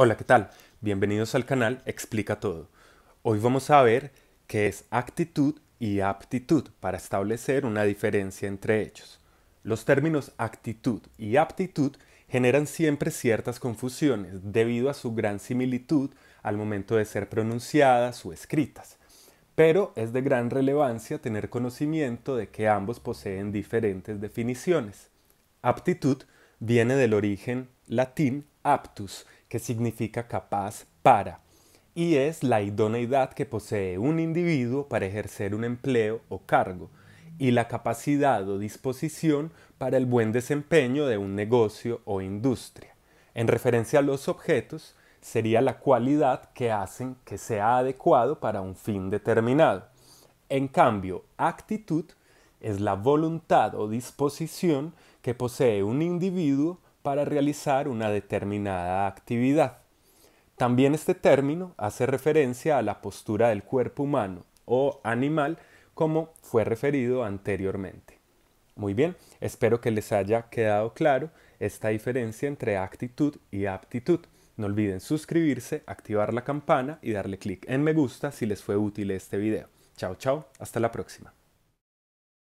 Hola, ¿qué tal? Bienvenidos al canal Explica Todo. Hoy vamos a ver qué es actitud y aptitud para establecer una diferencia entre ellos. Los términos actitud y aptitud generan siempre ciertas confusiones debido a su gran similitud al momento de ser pronunciadas o escritas, pero es de gran relevancia tener conocimiento de que ambos poseen diferentes definiciones. Aptitud viene del origen latín aptus, que significa capaz para, y es la idoneidad que posee un individuo para ejercer un empleo o cargo, y la capacidad o disposición para el buen desempeño de un negocio o industria. En referencia a los objetos, sería la cualidad que hacen que sea adecuado para un fin determinado. En cambio, actitud es la voluntad o disposición que posee un individuo para realizar una determinada actividad. También este término hace referencia a la postura del cuerpo humano o animal como fue referido anteriormente. Muy bien, espero que les haya quedado claro esta diferencia entre actitud y aptitud. No olviden suscribirse, activar la campana y darle clic en me gusta si les fue útil este video. Chao, chao, hasta la próxima.